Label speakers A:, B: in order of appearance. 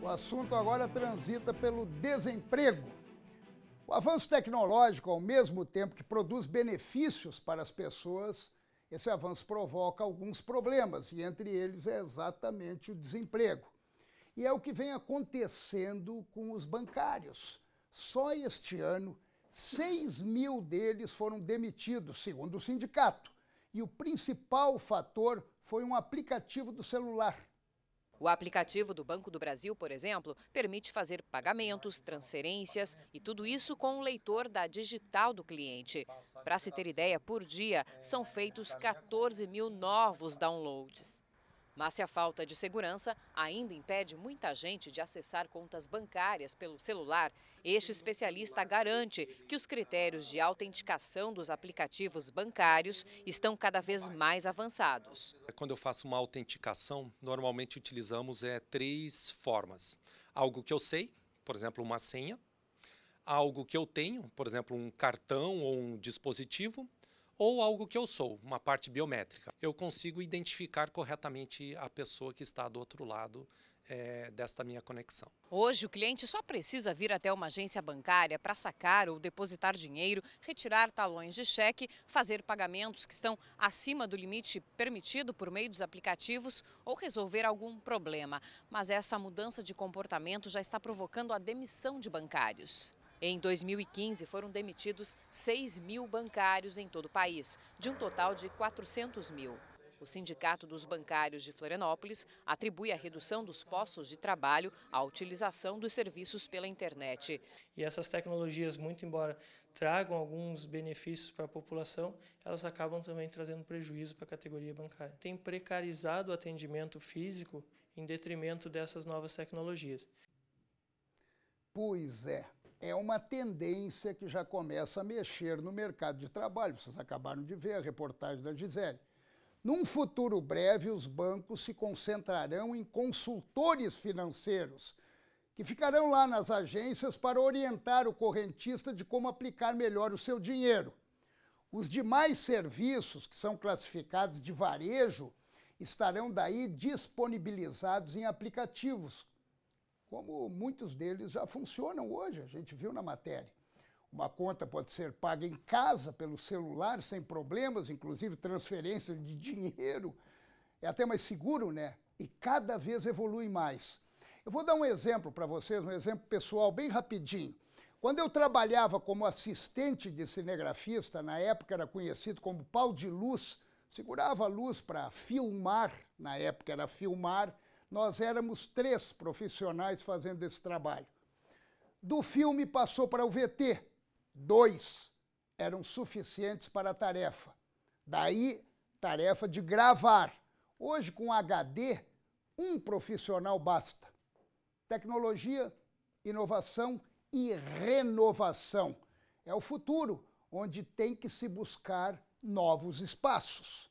A: O assunto agora transita pelo desemprego. O avanço tecnológico, ao mesmo tempo que produz benefícios para as pessoas, esse avanço provoca alguns problemas, e entre eles é exatamente o desemprego. E é o que vem acontecendo com os bancários. Só este ano, 6 mil deles foram demitidos, segundo o sindicato. E o principal fator foi um aplicativo do celular.
B: O aplicativo do Banco do Brasil, por exemplo, permite fazer pagamentos, transferências e tudo isso com o leitor da digital do cliente. Para se ter ideia, por dia são feitos 14 mil novos downloads. Mas se a falta de segurança ainda impede muita gente de acessar contas bancárias pelo celular, este especialista garante que os critérios de autenticação dos aplicativos bancários estão cada vez mais avançados.
C: Quando eu faço uma autenticação, normalmente utilizamos é, três formas. Algo que eu sei, por exemplo, uma senha, algo que eu tenho, por exemplo, um cartão ou um dispositivo, ou algo que eu sou, uma parte biométrica. Eu consigo identificar corretamente a pessoa que está do outro lado é, desta minha conexão.
B: Hoje, o cliente só precisa vir até uma agência bancária para sacar ou depositar dinheiro, retirar talões de cheque, fazer pagamentos que estão acima do limite permitido por meio dos aplicativos ou resolver algum problema. Mas essa mudança de comportamento já está provocando a demissão de bancários. Em 2015, foram demitidos 6 mil bancários em todo o país, de um total de 400 mil. O Sindicato dos Bancários de Florianópolis atribui a redução dos postos de trabalho à utilização dos serviços pela internet.
C: E essas tecnologias, muito embora tragam alguns benefícios para a população, elas acabam também trazendo prejuízo para a categoria bancária. Tem precarizado o atendimento físico em detrimento dessas novas tecnologias.
A: Pois é é uma tendência que já começa a mexer no mercado de trabalho. Vocês acabaram de ver a reportagem da Gisele. Num futuro breve, os bancos se concentrarão em consultores financeiros, que ficarão lá nas agências para orientar o correntista de como aplicar melhor o seu dinheiro. Os demais serviços, que são classificados de varejo, estarão daí disponibilizados em aplicativos, como muitos deles já funcionam hoje, a gente viu na matéria. Uma conta pode ser paga em casa pelo celular sem problemas, inclusive transferência de dinheiro. É até mais seguro, né? E cada vez evolui mais. Eu vou dar um exemplo para vocês, um exemplo pessoal bem rapidinho. Quando eu trabalhava como assistente de cinegrafista, na época era conhecido como pau de luz, segurava a luz para filmar, na época era filmar nós éramos três profissionais fazendo esse trabalho. Do filme passou para o VT. Dois eram suficientes para a tarefa. Daí, tarefa de gravar. Hoje, com HD, um profissional basta. Tecnologia, inovação e renovação. É o futuro onde tem que se buscar novos espaços.